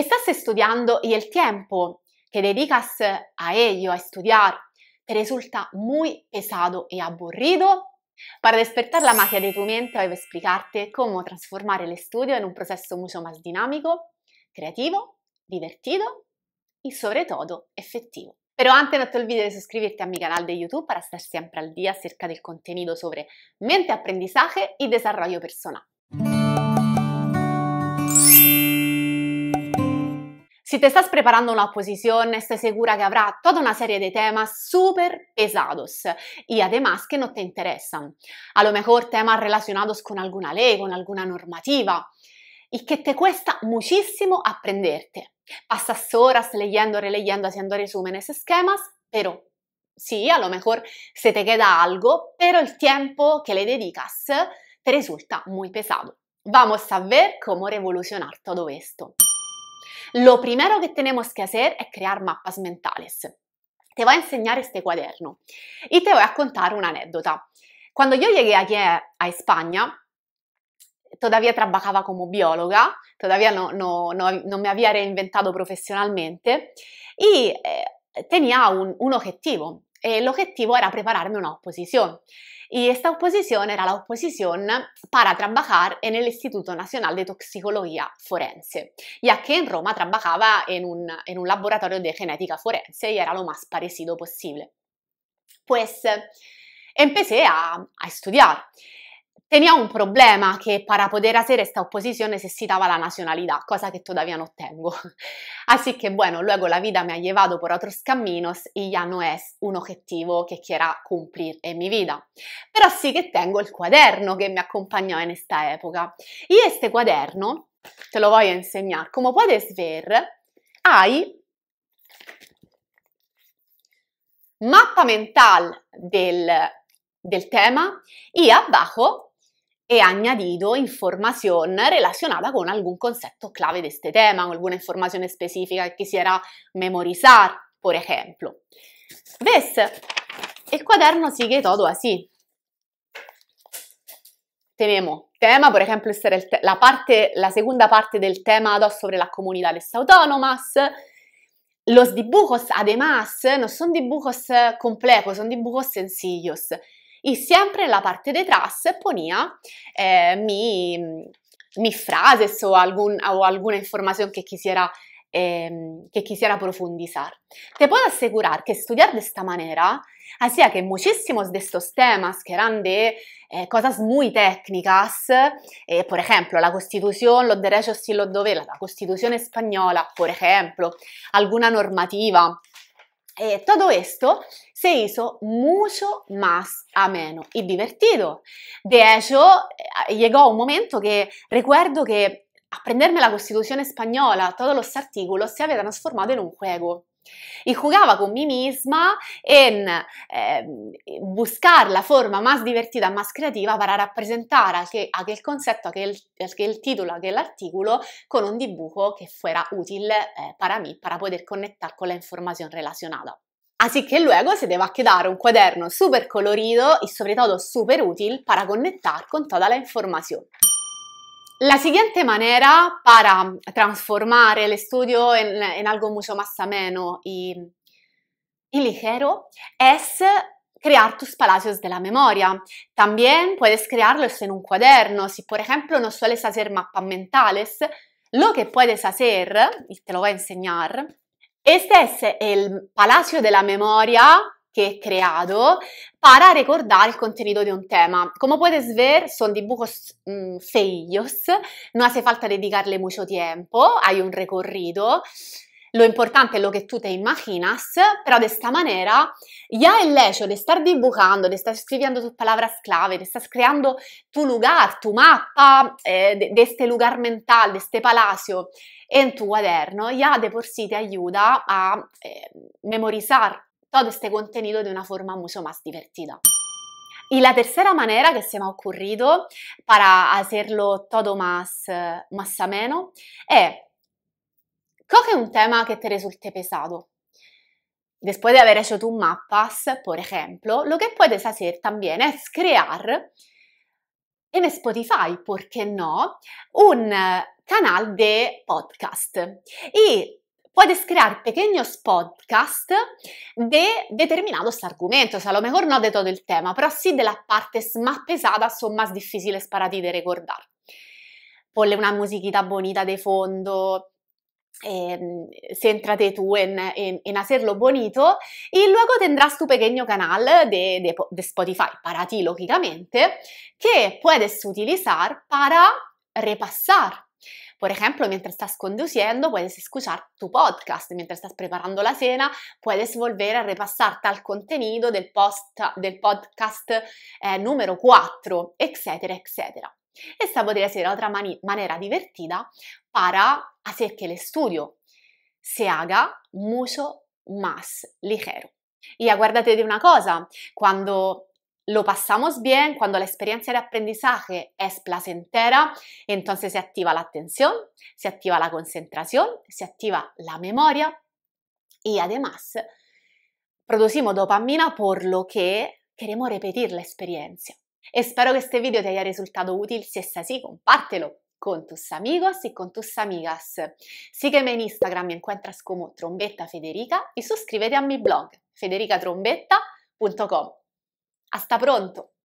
e stesse studiando y el tiempo que dedicas a ello, a estudiar, te resulta muy pesado y aburrido? Para despertar la magia de tu mente, hoy voy a explicarte cómo transformar el estudio en un proceso mucho más dinámico, creativo, divertido y sobre todo efectivo. Pero antes no te olvides de suscribirte a mi canal de YouTube para estar siempre al día acerca del contenido sobre mente, aprendizaje y desarrollo personal. Se te estás preparando una posizione, stai segura che avrà tutta una serie di temi súper pesados y además che non ti interessano. A lo mejor temi relacionados con alguna legge, con alguna normativa e che te cuesta muchísimo aprenderte. Passas horas leyendo, releyendo, haciendo resúmenes, schemas, però sì, a lo mejor se te queda algo, però il tempo che le dedicas te resulta muy pesado. Vamos a ver come rivoluzionare tutto questo. Lo primero que tenemos que hacer es crear mapas mentales. Te voy a enseñar este cuaderno y te voy a contar una anécdota. Cuando yo llegué aquí a España, todavía trabajaba como bióloga, todavía no, no, no, no me había reinventado profesionalmente y eh, tenía un, un objetivo, el objetivo era prepararme una oposición. Y esta oposición era la oposición para trabajar en el Instituto Nacional de Toxicología Forense, ya que en Roma trabajaba en un, un laboratorio de genética forense y era lo más parecido posible. Pues eh, empecé a, a estudiar Teniamo un problema che para poder hacer esta oposición necesitaba la nacionalidad, cosa que todavía no tengo. Así que bueno, luego la vida me ha llevado por otros caminos y ya no es un objetivo que quiera cumplir en mi vida. Pero sí que tengo el cuaderno que me acompañó en esta época. Y este cuaderno, te lo voy a enseñar, como puedes ver, hay mapa mental del, del tema y abajo e añadido información relacionada con algún concepto clave de este tema, alguna información específica que quisiera memorizar, por ejemplo. ¿Ves? El cuaderno sigue todo así. Tenemos tema, por ejemplo, esta era la, parte, la segunda parte del tema 2 sobre las comunidades autónomas, Los dibujos, además, no son dibujos eh, complejos, son dibujos sencillos e sempre nella parte de tras ponía eh, mi, mi, frases o, algún, o alguna informazione che quisiera que ehm, quisiera profundizar. Te puedo asegurar que estudiar de esta manera hacía que muchísimos de estos temas que eran de eh, cosas muy técnicas, eh, por ejemplo, la constitución, los derechos y los deberes, la constitución española, por ejemplo, alguna normativa, eh, todo esto se hizo mucho más ameno y divertido. De hecho, eh, llegó un momento que recuerdo que aprenderme la Constitución española, todos los artículos, se había transformado en un juego. Y jugaba con mí misma en eh, buscar la forma más divertida, más creativa para representar aquel, aquel concepto, aquel, aquel, título, aquel artículo con un dibujo que fuera útil eh, para mí, para poder conectar con la información relacionada. Así que luego se a quedar un cuaderno súper colorido y e sobre todo súper útil para conectar con toda la información. La siguiente manera para um, transformar el estudio en, algo mucho más ameno y, e, y e ligero es crear tus palacios de la memoria. También puedes crearlos en un cuaderno. Si, por ejemplo, no sueles hacer mapas mentales, lo que puedes hacer, y te lo voy a enseñar, Este es el Palacio della Memoria che he creato para ricordare il contenuto di un tema. Come potete vedere, son dibujos mmm, feillos, no hace falta dedicarle mucho tempo, hai un recorrido. Lo importante è lo que tú te imaginas, però de questa maniera, ya el hecho di estar dibujando, di estar scrivendo su parole clave, di estar creando tu lugar, tu mappa, eh, de, de, este lugar mental, de este palacio en tu cuaderno, ya de por sí te ayuda a eh, memorizar todo este contenido de una forma molto più divertida. E la terza maniera che se me ha ocurrido para hacerlo todo más, eh, ameno è è un tema che te resulte pesato? Después de haber hecho tus mapas, por ejemplo, lo que puedes hacer también es crear en Spotify, ¿por qué no?, un eh, canal de podcast. Y puedes crear pequeños podcast de determinados argumentos, a lo mejor no de todo el tema, pero sí de las partes más pesadas o más difíciles para ti de recordar. Ponle una musiquita bonita de fondo, Ehm, Sentrate tú en, in, en, hacerlo bonito y luego tendrás tu pequeño canal de, de, de Spotify para ti, logicamente, che puedes utilizar para repasar Por ejemplo, mientras estás conduciendo, puedes escuchar tu podcast. Mientras estás preparando la cena, puedes volver a repasar tal contenido del, post, del podcast eh, número 4, etcétera, etcétera. Questa potrebbe essere ser otra mani- manera divertida para hacer que el estudio se haga mucho más ligero. Y guardate de una cosa, quando lo pasamos bien, quando l'esperienza di de è placentera, entonces se activa la atención, se activa la concentración, se activa la memoria y además producimos dopamina por lo che queremos repetir l'esperienza. E spero che questo video ti haya risultato utile, se es así, compártelo con tus amigos e con tus amigas. Sígueme en Instagram, me encuentras como Trombetta Federica e suscríbete al mio blog federicatrombetta.com. Hasta pronto!